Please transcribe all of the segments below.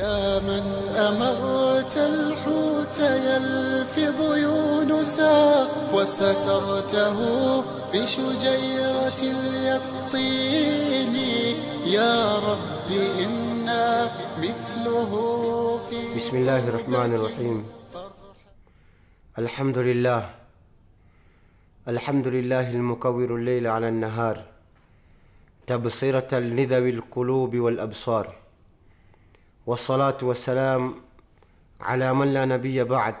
يا من أمرت الحوت يلفظ يونسا وسترته بشجيرة اليقطين يا رب إنا مثله في بسم الله الرحمن الرحيم الحمد لله الحمد لله المكور الليل على النهار تبصرة لذوي القلوب والأبصار والصلاة والسلام على من لا نبي بعد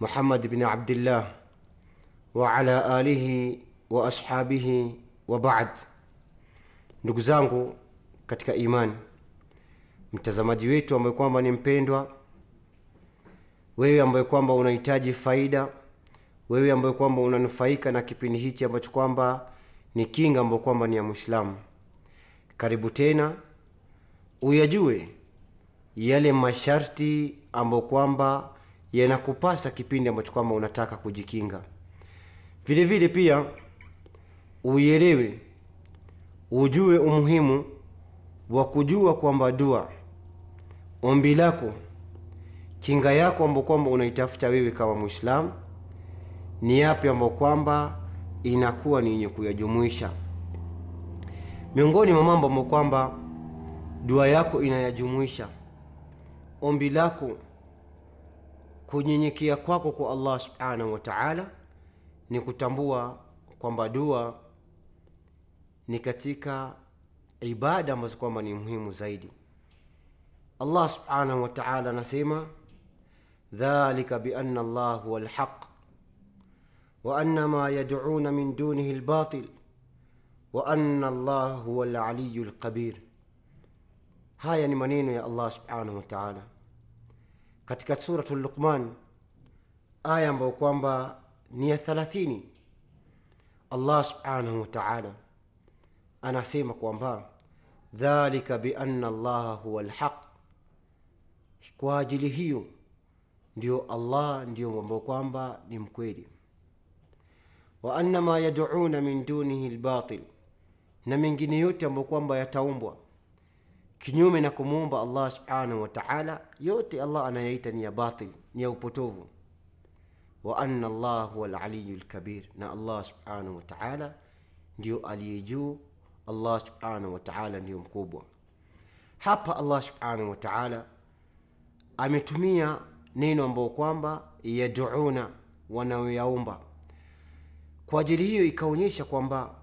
محمد بن عبد الله وعلى آله وأصحابه وبعد ndugu zangu katika imani mtazamaji wetu ambaye kwamba ni mpendwa wewe ambaye kwamba unahitaji faida wewe ambaye kwamba unanufaika na kipindi hichi ambacho kwamba ni kinga ambayo kwamba ni ya mwislamu karibu tena uyajue yale masharti ambayo kwamba yanakupasa kipindi ambacho kwamba unataka kujikinga vile vile pia uielewe ujue umuhimu wa kujua kwamba dua ombi lako kinga yako ambayo kwamba unaitafuta wewe kama mwislamu ni yapi ambayo kwamba inakuwa ni yenye kuyajumuisha miongoni mwa mambo ambayo kwamba dua yako inayajumuisha ombi lako kunyenyekea kwako kwa allah subhanahu wa taala ni kutambua kwamba dua ni katika ibada ambazo kwamba ni muhimu zaidi allah subhanahu wa taala anasema dhalika biana allah huwa lhaq وأن ما يدعون من دونه الباطل وأن الله هو العلي haya ni maneno ya allah subhanahu wa taala katika suratu luqman aya ambayo kwamba ni ya thalathini allah subhanahu wataala anasema kwamba dhalika bianna llaha huwa lhaq kwa ajili hiyo ndio allah ndio ambao kwamba ni mkweli wa anna ma yaduuna min dunihi lbatil na mengine yote ambayo kwamba yataumbwa kinyume na kumwomba allah subhanahu wa taala yote allah anayaita ni ya batil ni ya upotovu wa anna allah huwa laliyu lkabir na allah subhanahu wa taala ndio aliye juu allah subhanahu wa taala ndio mkubwa hapa allah subhanahu wa taala ametumia neno ambao kwamba yaduuna wanaoyaomba kwa ajili hiyo ikaonyesha kwamba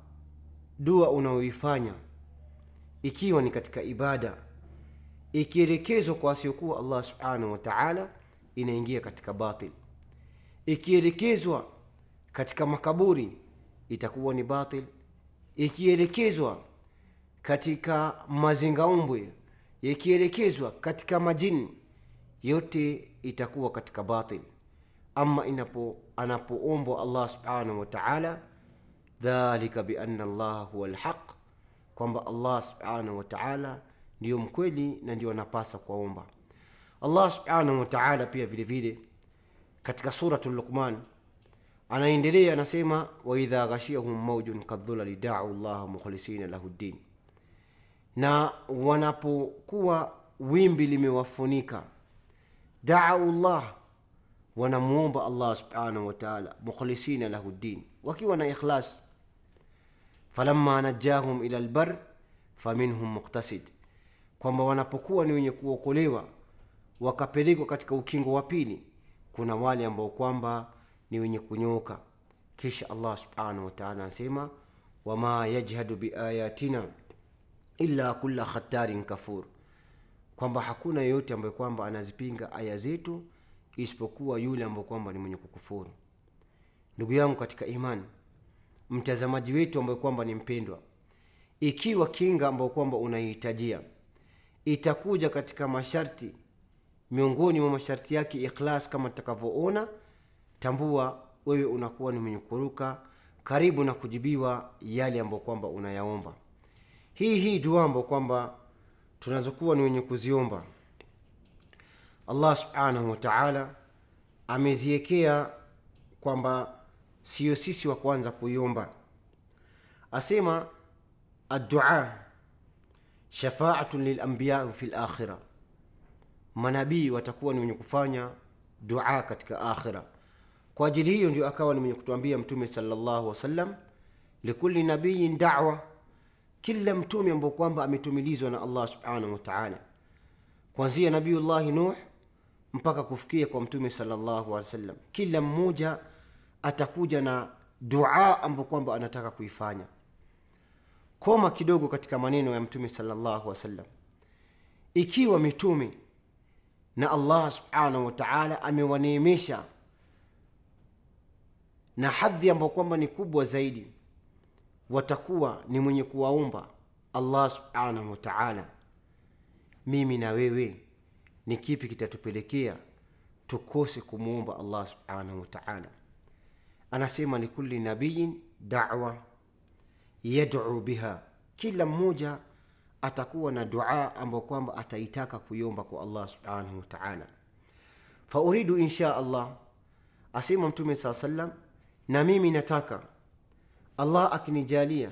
dua unaoifanya ikiwa ni katika ibada ikielekezwa kwa asiyokuwa allah subhanahu wa taala inaingia katika batil ikielekezwa katika makaburi itakuwa ni batil ikielekezwa katika mazingaumbwe ikielekezwa katika majini yote itakuwa katika batil ama inapo anapoombwa allah subhanahu wa taala dhalika biana allaha huwa lhaq kwamba Allah subhanahu wa ta'ala ndiyo mkweli na ndio anapasa kuwaomba. Allah subhanahu wa ta'ala pia vile vile katika surat Luqman anaendelea anasema, wa idha ghashiyahum mawjun kadhulali da'u llaha mukhlisina lahu ddin, na wanapokuwa wimbi limewafunika da'u llah, wanamuomba Allah subhanahu wa ta'ala, mukhlisina lahu ddin, wakiwa na ikhlas falamma najahum ila lbar faminhum muktasid, kwamba wanapokuwa ni wenye kuokolewa wakapelekwa katika ukingo wa pili, kuna wale ambao kwamba ni wenye kunyoka Kisha Allah subhanahu wa ta'ala anasema wama yajhadu biayatina illa kula khatarin kafur, kwamba hakuna yeyote ambaye kwamba anazipinga aya zetu isipokuwa yule ambaye kwamba ni mwenye kukufuru. Ndugu yangu katika imani mtazamaji wetu ambaye kwamba ni mpendwa ikiwa kinga ambayo kwamba unaihitajia itakuja katika masharti miongoni mwa masharti yake ikhlas kama tutakavyoona tambua wewe unakuwa ni mwenye kuruka karibu na kujibiwa yale ambayo kwamba unayaomba hii hii dua ambayo kwamba tunazokuwa ni wenye kuziomba allah subhanahu wataala ameziekea kwamba siyo sisi wa kwanza kuiomba. Asema addua shafaatun lilambiyai fi lakhira, manabii watakuwa ni wenye kufanya dua katika akhira. Kwa ajili hiyo ndio akawa ni mwenye kutuambia Mtume sallallahu wasallam, likuli nabiyin dawa, kila mtume ambao kwamba ametumilizwa na Allah subhanahu wataala kwanzia Nabiyullahi Nuh mpaka kufikia kwa Mtume sallallahu alaihi kila mmoja atakuja na dua ambayo kwamba anataka kuifanya koma kidogo katika maneno ya mtume salllahu wasallam ikiwa mitume na allah subhanahu wataala amewaneemesha na hadhi ambayo kwamba ni kubwa zaidi watakuwa ni mwenye kuwaomba allah subhanahu wataala mimi na wewe ni kipi kitatupelekea tukose kumwomba allah subhanahu wataala anasema ni kulli nabiyin dawa yadu biha, kila mmoja atakuwa na dua ambayo kwamba ataitaka kuiomba kwa Allah subhanahu wa ta'ala. Fa uridu insha Allah, asema Mtume saa sallam, na mimi nataka Allah akinijalia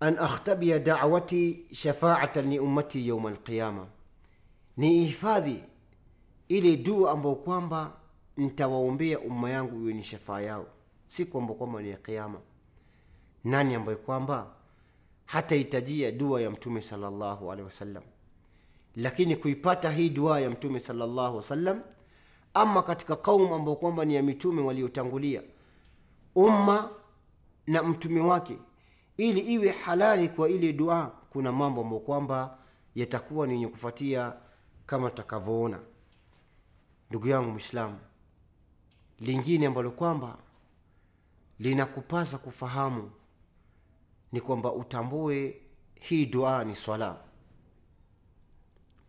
an akhtabia da'wati shafa'atan li ummati yawm alqiyama, niihifadhi ile dua ambayo kwamba nitawaombea umma yangu iwe ni shafaa yao siku ambayo kwamba ni ya kiama nani ambaye kwamba hatahitajia dua ya Mtume sallallahu alaihi wasallam. Lakini kuipata hii dua ya Mtume sallallahu alaihi wasallam, ama katika kaumu ambayo kwamba ni ya mitume waliotangulia umma na mtume wake, ili iwe halali kwa ile dua, kuna mambo ambayo kwamba yatakuwa ni yenye kufuatia kama tutakavyoona. Ndugu yangu Mwislamu, lingine ambalo kwamba linakupasa kufahamu ni kwamba utambue hii dua ni swala,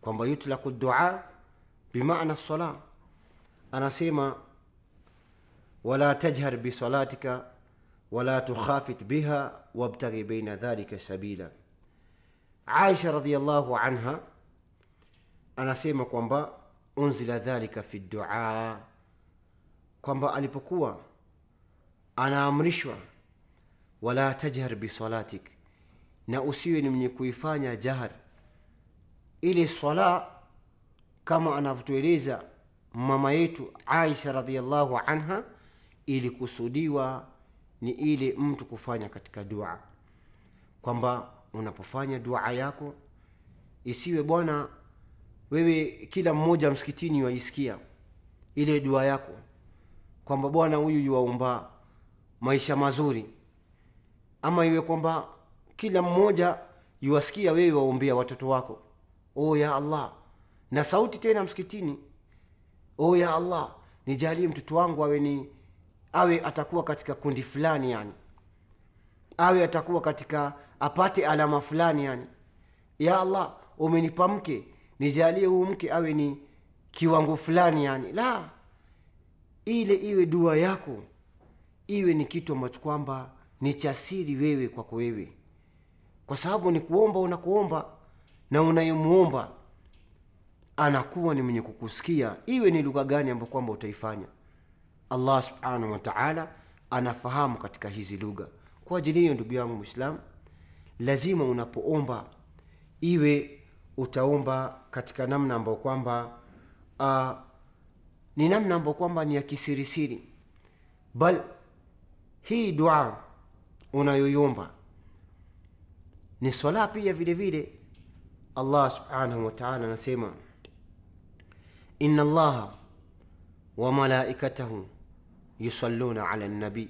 kwamba yutlaku dua bimaana swala. Anasema wala tajhar bisalatika wala tukhafit biha wabtaghi baina dhalika sabila. Aisha radiallahu anha anasema kwamba unzila dhalika fi dua, kwamba alipokuwa anaamrishwa wala tajhar bisalatik, na usiwe ni mwenye kuifanya jahar ile swala, kama anavyotueleza mama yetu Aisha radiallahu anha, ilikusudiwa ni ile mtu kufanya katika dua, kwamba unapofanya dua yako isiwe bwana wewe, kila mmoja msikitini waisikia ile dua yako, kwamba bwana huyu yuwaumbaa maisha mazuri ama iwe kwamba kila mmoja yuwasikia wewe waombea watoto wako o ya allah na sauti tena msikitini o ya allah nijalie mtoto wangu awe ni awe atakuwa katika kundi fulani yani awe atakuwa katika apate alama fulani yani ya allah umenipa mke nijalie huu mke awe ni kiwango fulani yani la ile iwe dua yako iwe ni kitu ambacho kwamba ni cha siri wewe kwako wewe, kwa sababu ni kuomba unakuomba na unayemuomba anakuwa ni mwenye kukusikia, iwe ni lugha gani ambayo kwamba utaifanya. Allah subhanahu wa ta'ala anafahamu katika hizi lugha. Kwa ajili hiyo, ndugu yangu mwislam lazima unapoomba iwe utaomba katika namna ambayo kwamba uh, ni namna ambayo kwamba ni ya kisirisiri bal hii dua unayoiomba ni swala pia vile vile allah subhanahu wataala anasema ina allaha وملائكته يصلون على النبي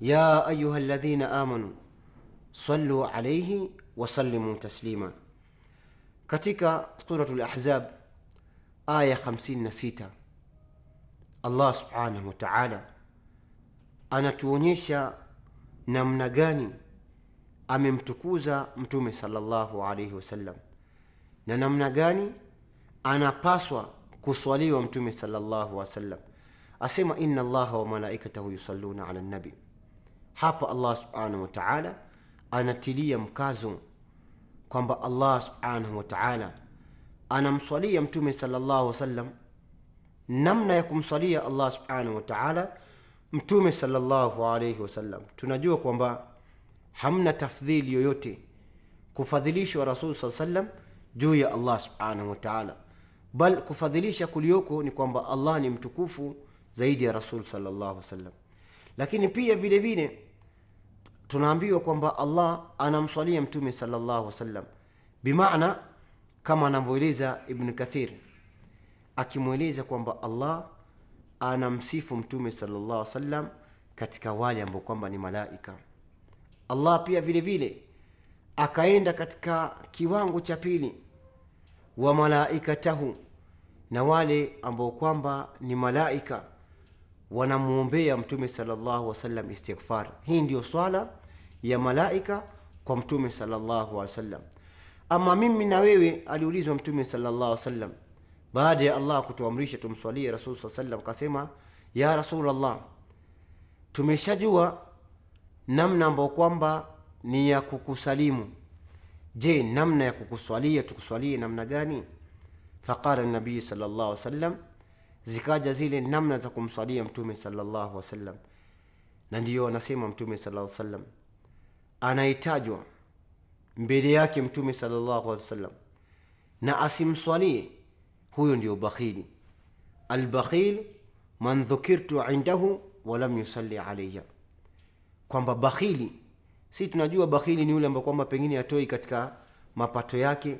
يا ايها الذين امنوا صلوا عليه وسلموا taslima katika suratul ahzab aya 56 allah subhanahu wa ta'ala anatuonyesha namna gani amemtukuza mtume sallallahu alaihi wasallam na namna gani anapaswa kuswaliwa mtume sallallahu alaihi wasallam asema inna allaha wa malaikatahu yusalluna ala nabi hapa allah subhanahu wa taala anatilia mkazo kwamba allah subhanahu wa taala anamswalia mtume sallallahu alaihi wasallam namna ya kumswalia allah subhanahu wa taala Mtume sallallahu alaihi wasallam, tunajua kwamba hamna tafdhili yoyote kufadhilishwa Rasul saa sallam juu ya Allah subhanahu wa taala, bal kufadhilisha kulioko ni kwamba Allah ni mtukufu zaidi ya Rasul sallallahu wasallam. Lakini pia vile vile tunaambiwa kwamba Allah anamswalia Mtume sallallahu wasallam, bimaana kama anavyoeleza Ibn Kathir akimweleza kwamba Allah anamsifu mtume sallallahu alaihi wasallam katika wale ambao kwamba ni malaika allah pia vile vile akaenda katika kiwango cha pili wa malaikatahu na wale ambao kwamba ni malaika wanamwombea mtume salllahu wasallam istighfar hii ndiyo swala ya malaika kwa mtume salllahu alih wasallam ama mimi na wewe aliulizwa mtume salllahu wasallam baada ya Allah kutuamrisha tumswalie Rasul saa sallam, akasema ya rasulllah tumeshajua namna ambayo kwamba ni ya kukusalimu. Je, namna ya kukuswalia tukuswalie namna gani? Faqala nabii sallallahu alaihi wasallam, zikaja zile namna za kumswalia mtume sallallahu alaihi wasallam, na ndiyo anasema mtume sallallahu alaihi wasallam, mbele yake mtume sallallahu alaihi wasallam na asimswalie huyo ndio bakhili. Albakhil man dhukirtu indahu walam yusalli alayya, kwamba bakhili si tunajua bakhili ni yule ambaye kwamba pengine atoi katika mapato yake.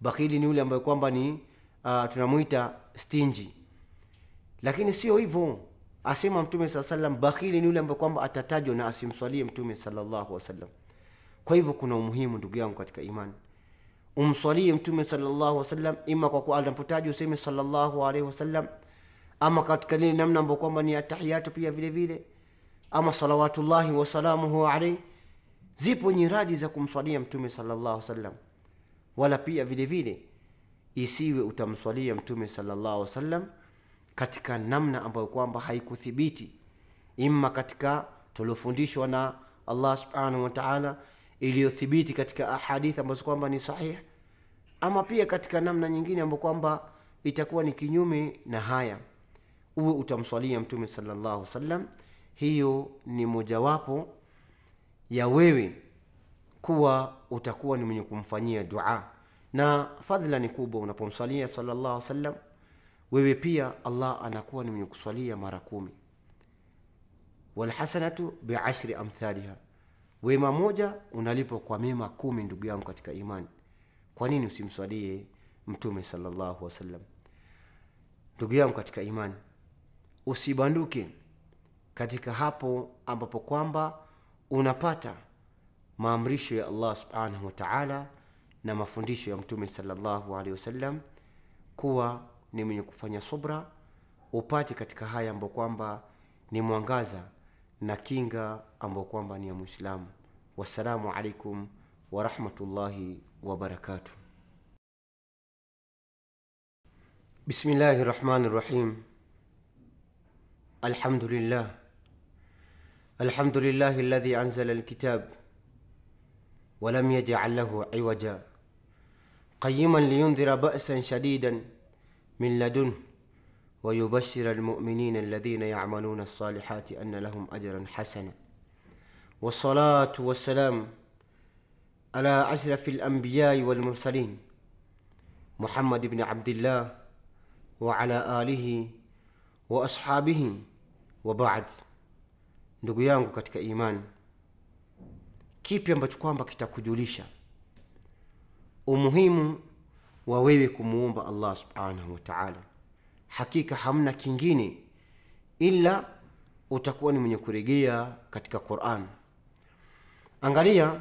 Bakhili ni yule ambaye kwamba ni uh, ah, tunamwita stingy, lakini sio hivyo. Asema Mtume saa sallam, bakhili ni yule ambaye kwamba atatajwa na asimswalie Mtume sallallahu alaihi wasallam. Kwa hivyo kuna umuhimu ndugu yangu katika imani umswalie mtume sallallahu alaihi wasallam, ima kwa kuwa anapotaja useme sallallahu alaihi wasallam, ama katika lile namna ambayo kwamba ni atahiyatu pia vile vile, ama salawatullahi wasalamuhu alaihi. Zipo nyiradi za kumswalia mtume sallallahu alaihi wasallam, wala pia vile vile isiwe utamswalia mtume sallallahu alaihi wasallam katika namna ambayo kwamba haikuthibiti, ima katika tuliofundishwa na Allah subhanahu wa ta'ala iliyothibiti katika ahadith ambazo kwamba ni sahih ama pia katika namna nyingine ambayo kwamba itakuwa ni kinyume na haya, uwe utamswalia Mtume sallallahu alaihi wasallam. Hiyo ni mojawapo ya wewe kuwa utakuwa ni mwenye kumfanyia dua, na fadhila ni kubwa unapomswalia sallallahu alaihi wasallam, wewe pia Allah anakuwa ni mwenye kuswalia mara kumi, walhasanatu biashri amthaliha Wema moja unalipwa kwa mema kumi, ndugu yangu katika imani. Kwa nini usimswalie Mtume sallallahu alaihi wasallam? Ndugu yangu katika imani, usibanduke katika hapo ambapo kwamba unapata maamrisho ya Allah subhanahu wa ta'ala na mafundisho ya Mtume sallallahu alaihi wasallam, kuwa ni mwenye kufanya subra, upate katika haya ambapo kwamba ni mwangaza na kinga ambayo kwamba ni ya Muislamu. Wassalamu alaikum warahmatullahi wabarakatuh. Bismillahi rahmani rahim. alhamdulillah لله الحمد لله الذي أنزل الكتاب ولم يجعل له عوجا قيما لينذر بأسا شديدا من لدنه ويبشر المؤمنين الذين يعملون الصالحات ان لهم اجرا حسنا والصلاه والسلام على اشرف الانبياء والمرسلين محمد بن عبد الله وعلى اله واصحابه وبعد ndugu yangu katika كيف kipi ambacho kwamba kitakujulisha umuhimu wa wewe kumuomba allah subhanahu wa taala hakika hamna kingine ila utakuwa ni mwenye kuregea katika quran angalia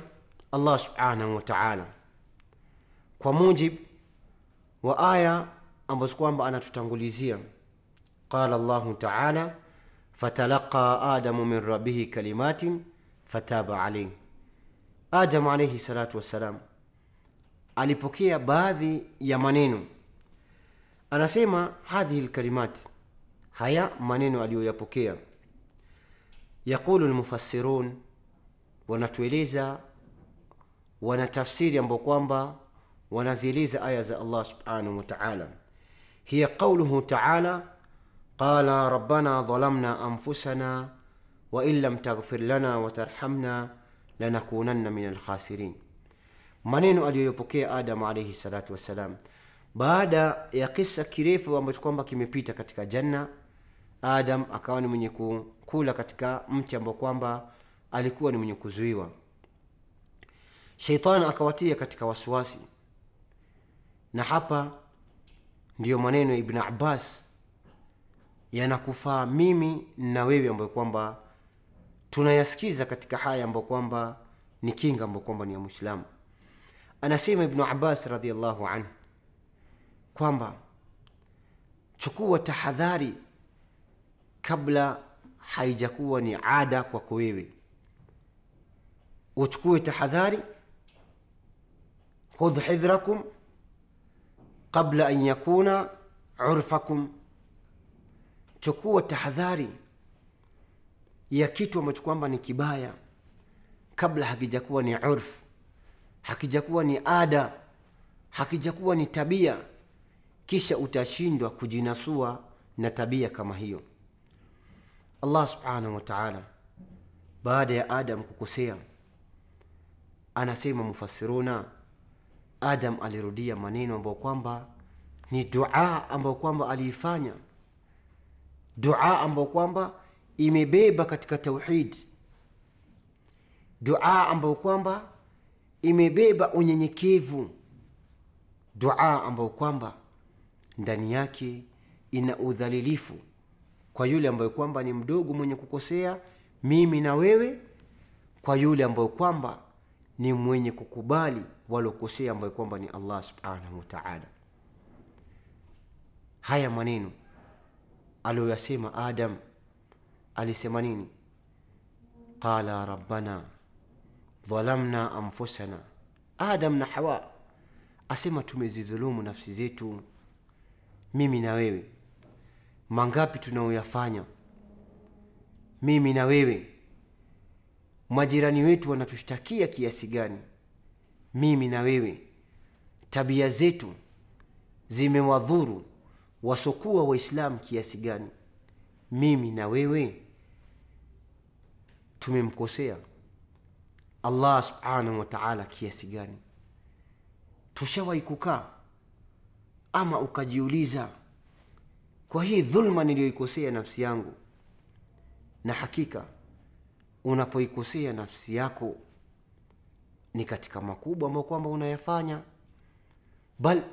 allah subhanahu wa taala kwa mujib wa aya ambazo kwamba anatutangulizia qala llahu taala fatalaqa adamu min rabbihi kalimatin fataba alayh adamu alaihi salatu wassalam alipokea baadhi ya maneno anasema hadhihi lkalimat, haya maneno aliyoyapokea. Yaqulu lmufassirun, wanatueleza wanatafsiri ambao kwamba wanazieleza aya za Allah subhanahu wa ta'ala. Hiya qauluhu ta'ala qala rabbana dhalamna anfusana wa in lam taghfir lana wa tarhamna lanakunanna min alkhasirin, maneno aliyoyapokea Adam alayhi salatu wassalam baada ya kisa kirefu ambacho kwamba kimepita katika janna adam akawa ni mwenye kukula katika mti ambao kwamba alikuwa ni mwenye kuzuiwa sheitan akawatia katika wasiwasi na hapa ndiyo maneno ya ibn abbas yanakufaa mimi na wewe ambayo kwamba tunayasikiza katika haya ambayo kwamba ni kinga ambayo kwamba ni ya mwislamu anasema ibnu abbas radiallahu anhu kwamba chukua tahadhari kabla haijakuwa ni ada kwako wewe uchukue tahadhari khudh hidhrakum qabla an yakuna urfakum chukua tahadhari ya kitu ambacho kwamba ni kibaya kabla hakijakuwa ni urfu hakijakuwa ni ada hakijakuwa ni tabia kisha utashindwa kujinasua na tabia kama hiyo allah subhanahu wataala baada ya adam kukosea anasema mufassiruna adam alirudia maneno ambayo kwamba ni dua ambayo kwamba aliifanya dua ambayo kwamba imebeba katika tauhid dua ambayo kwamba imebeba unyenyekevu dua ambayo kwamba ndani yake ina udhalilifu kwa yule ambaye kwamba ni mdogo mwenye kukosea, mimi na wewe, kwa yule ambaye kwamba ni mwenye kukubali walokosea, ambaye kwamba ni Allah subhanahu wa ta'ala. Haya maneno aliyoyasema Adam alisema nini? Qala rabbana dhalamna anfusana, Adam na Hawa asema tumezidhulumu nafsi zetu mimi na wewe, mangapi tunaoyafanya mimi na wewe, majirani wetu wanatushtakia kiasi gani mimi na wewe, tabia zetu zimewadhuru wasokuwa Waislamu kiasi gani mimi na wewe, tumemkosea Allah subhanahu wa ta'ala kiasi gani? Tushawahi kukaa ama ukajiuliza kwa hii dhulma niliyoikosea nafsi yangu na hakika unapoikosea nafsi yako ni katika makubwa ambayo kwamba unayafanya bal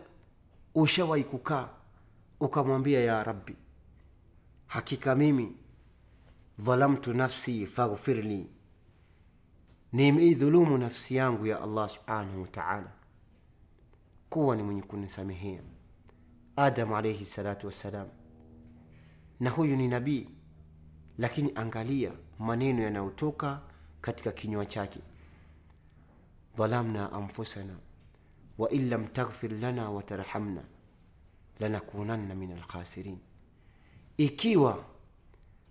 ushawahi kukaa ukamwambia ya rabbi hakika mimi dhalamtu nafsi faghfirli nimeidhulumu nafsi yangu ya allah subhanahu wataala kuwa ni mwenye kunisamehea Adamu alaihi salatu wassalam, na huyu ni nabii, lakini angalia maneno yanayotoka katika kinywa chake, dhalamna anfusana wa in lam taghfir lana watarhamna lanakunanna min alkhasirin, ikiwa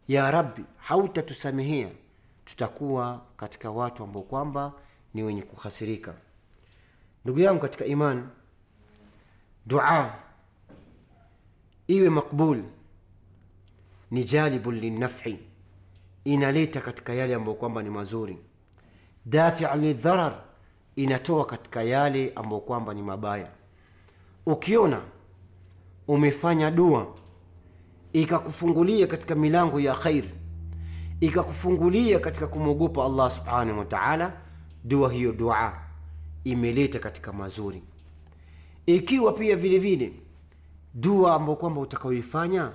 ya Rabbi hautatusamehea tutakuwa katika watu ambao kwamba ni wenye kukhasirika. Ndugu yangu katika imani, dua iwe makbul ni jalibun linnafi, inaleta katika yale ambayo kwamba ni mazuri. dafia lidharar, inatoa katika yale ambayo kwamba ni mabaya. Ukiona umefanya dua ikakufungulia katika milango ya khair ikakufungulia katika kumwogopa Allah subhanahu wa ta'ala, dua hiyo dua imeleta katika mazuri, ikiwa pia vile vile dua ambayo kwamba utakaoifanya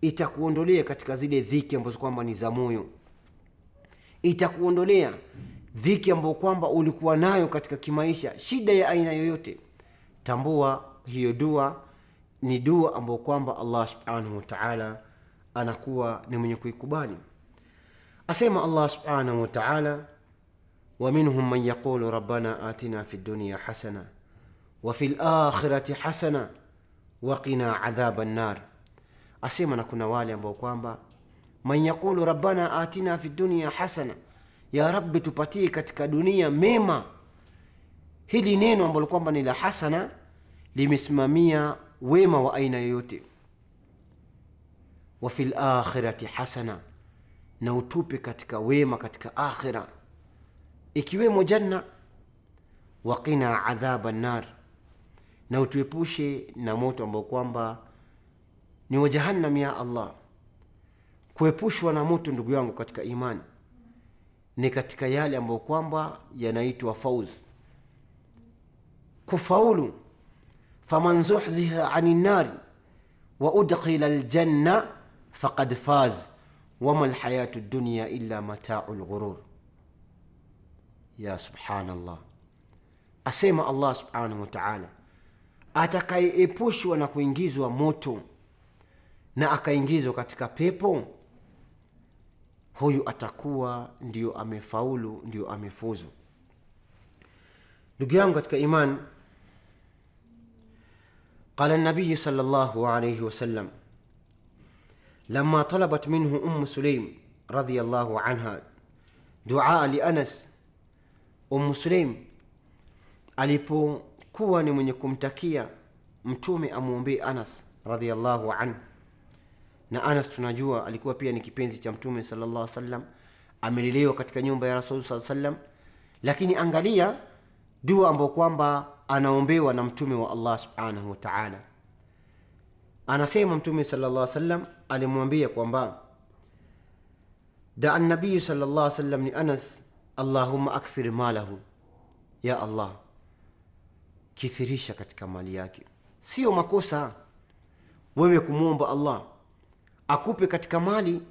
itakuondolea katika zile dhiki ambazo kwamba ni za moyo itakuondolea dhiki ambayo kwamba ulikuwa nayo katika kimaisha shida ya aina yoyote tambua hiyo dua ni dua ambayo kwamba allah subhanahu wataala anakuwa ni mwenye kuikubali asema allah subhanahu wataala man yaqulu rabbana atina fi dunya hasana wa وفي الآخرة hasana waqina adhaba nnar. Asema na kuna wale ambao kwamba man yaqulu rabbana atina fi dunya hasana, ya Rabbi tupatie katika dunia mema. Hili neno ambalo kwamba ni la hasana limesimamia wema wa aina yoyote. Wa fil akhirati hasana, na utupe katika wema katika akhira, ikiwemo janna. Waqina adhaba nar na utuepushe na moto ambao kwamba ni wa jahannam ya Allah. Kuepushwa na moto, ndugu yangu, katika imani ni katika yale ambayo kwamba yanaitwa fauz, kufaulu. faman zuhziha ani nari wa udkhila aljanna faqad faz wama lhayatu dunya illa matau lghurur. Ya subhanallah, asema Allah subhanahu wa ta'ala atakayeepushwa na kuingizwa moto na akaingizwa katika pepo, huyu atakuwa ndiyo amefaulu, ndiyo amefuzu. Ndugu yangu katika iman qala nabiyu llah lihi wasallam lama talabat minhu umu Sulaim radillah anha duaa lianas umu suleim Sulaim alipo kuwa ni mwenye kumtakia mtume amwombee anas radiallahu anhu na anas tunajua alikuwa pia ni kipenzi cha mtume salllah salam amelelewa katika nyumba ya rasul saa salam lakini angalia dua ambayo kwamba anaombewa na mtume wa allah subhanahu wataala anasema mtume salllah salam alimwambia kwamba daa nabiyu salllah salam ni anas allahuma akthir malahu ya allah kithirisha katika mali yake. Sio makosa wewe kumwomba Allah akupe katika mali,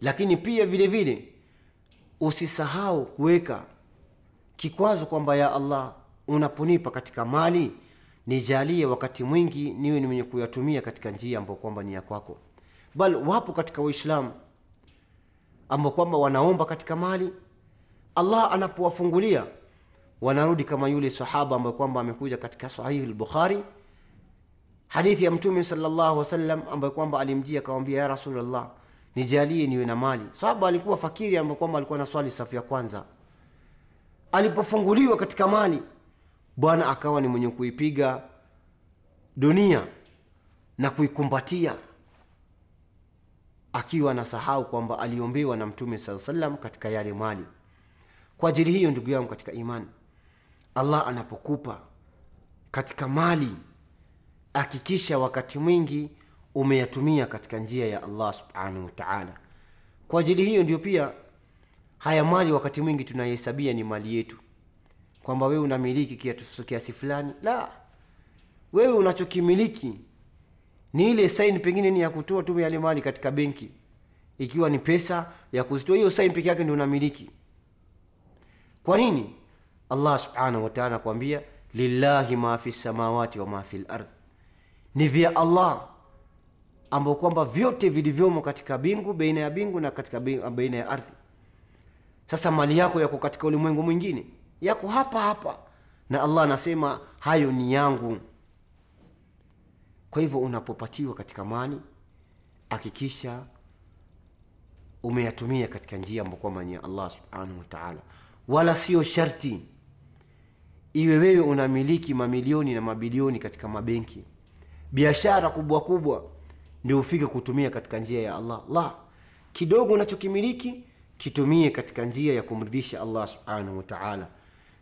lakini pia vile vile usisahau kuweka kikwazo kwamba, ya Allah, unaponipa katika mali nijalie wakati mwingi niwe ni mwenye kuyatumia katika njia ambayo kwamba ni ya kwako. Bal wapo katika Waislamu ambao kwamba wanaomba katika mali, Allah anapowafungulia wanarudi kama yule sahaba ambaye kwamba amekuja katika sahihi al-Bukhari hadithi ya mtume sallallahu alaihi wasallam ambaye kwamba alimjia akamwambia ya Rasulullah nijalie niwe na mali. Sahaba alikuwa fakiri ambaye kwamba alikuwa na swali safu ya kwanza. Alipofunguliwa katika mali, Bwana akawa ni mwenye kuipiga dunia na kuikumbatia akiwa anasahau kwamba aliombewa na mtume sallallahu alaihi wasallam katika yale mali. Kwa ajili hiyo, ndugu yangu katika imani, Allah anapokupa katika mali, hakikisha wakati mwingi umeyatumia katika njia ya Allah subhanahu wa ta'ala. Kwa ajili hiyo ndio pia haya mali wakati mwingi tunayehesabia ni mali yetu, kwamba wewe unamiliki kiasi fulani. La, wewe unachokimiliki ni ile sain pengine ni ya kutoa tu yale mali katika benki, ikiwa ni pesa ya kuzitoa, hiyo sain peke yake ndio unamiliki. Kwa nini? Allah subhanahu wa ta'ala lillahi ma fi samawati wa ma fi lardhi, ni vya Allah ambao kwamba vyote vilivyomo katika bingu baina ya bingu na katika baina ya ardhi. Sasa mali yako yako katika ulimwengu mwingine, yako hapa hapa, na Allah anasema hayo ni yangu. Kwa hivyo unapopatiwa katika mali, hakikisha umeyatumia katika njia ambayo kwamba ni ya Allah subhanahu wa ta'ala, wala sio sharti iwe wewe unamiliki mamilioni na mabilioni katika mabenki, biashara kubwa kubwa, ndio ufike kutumia katika njia ya Allah. La, kidogo unachokimiliki kitumie katika njia ya kumridhisha Allah subhanahu wa ta'ala.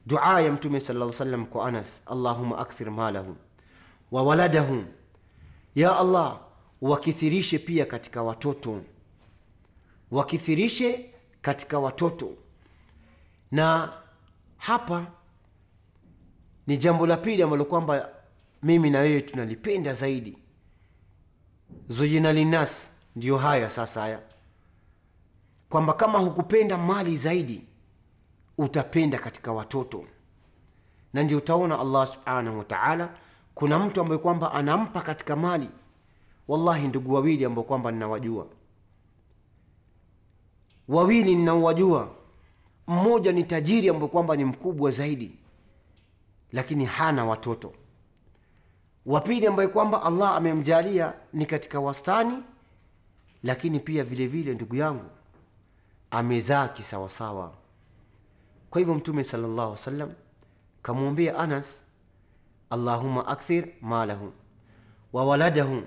Dua ya Mtume sallallahu alaihi wasallam kwa Anas, Allahumma akthir malahum wa waladahum, ya Allah wakithirishe pia katika watoto, wakithirishe katika watoto. Na hapa ni jambo la pili ambalo kwamba mimi na wewe tunalipenda zaidi. Zuyina linnas ndiyo haya sasa, haya kwamba kama hukupenda mali zaidi utapenda katika watoto, na ndio utaona Allah subhanahu wa ta'ala, kuna mtu ambaye kwamba anampa katika mali. Wallahi, ndugu wawili ambao kwamba ninawajua wawili, ninawajua mmoja ni tajiri ambaye kwamba ni mkubwa zaidi lakini hana watoto. Wa pili ambaye kwamba Allah amemjalia ni katika wastani, lakini pia vile vile, ndugu yangu, amezaa kisawasawa. Kwa hivyo Mtume sallallahu alaihi kamwambia Anas, allahuma akthir malahu wa waladahu,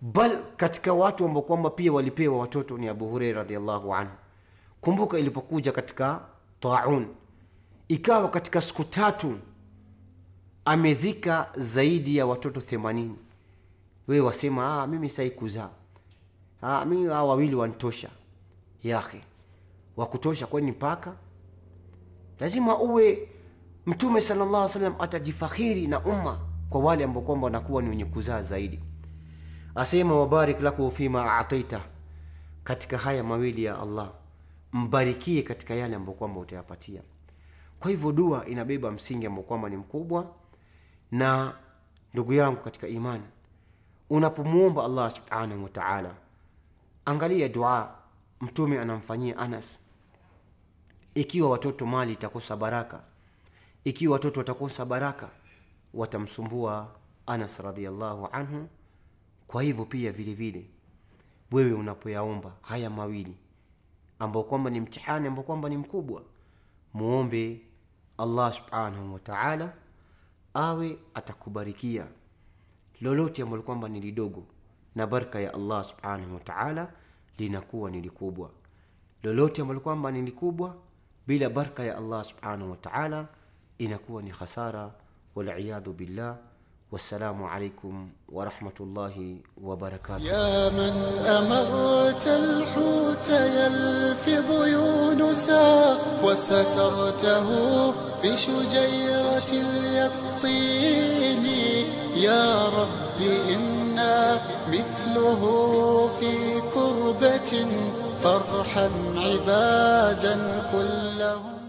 bal katika watu ambao kwamba pia walipewa watoto ni Abu hureira radhiallahu anhu. Kumbuka ilipokuja katika taun, ikawa katika siku tatu amezika zaidi ya watoto themanini we wasema ah, mimi sai kuzaa ah, mimi ah, wawili wanitosha yake wakutosha kwani mpaka lazima uwe mtume sallallahu alaihi wasallam atajifakhiri na umma kwa wale ambao kwamba wanakuwa ni wenye kuzaa zaidi asema wabarik laku fima ataita katika haya mawili ya allah mbarikie katika yale ambayo kwamba utayapatia kwa hivyo dua inabeba msingi ambao kwamba ni mkubwa na ndugu yangu katika imani unapomwomba allah subhanahu wa taala angalia dua mtume anamfanyia anas ikiwa watoto mali itakosa baraka ikiwa watoto watakosa baraka watamsumbua anas radiallahu anhu kwa hivyo pia vile vile wewe unapoyaomba haya mawili ambao kwamba ni mtihani ambao kwamba ni mkubwa muombe allah subhanahu wa taala awe atakubarikia lolote ambalo kwamba ni lidogo, na baraka ya Allah subhanahu wa ta'ala linakuwa ni likubwa. Lolote ambalo kwamba ni likubwa bila baraka ya Allah subhanahu wa ta'ala inakuwa ni khasara, waliyadhu billah. والسلام عليكم ورحمة الله وبركاته يا من أمرت الحوت يلفظ يونسا وسترته في شجيرة الطين يا رب إنا مثله في كربة فارحم عبادا كلهم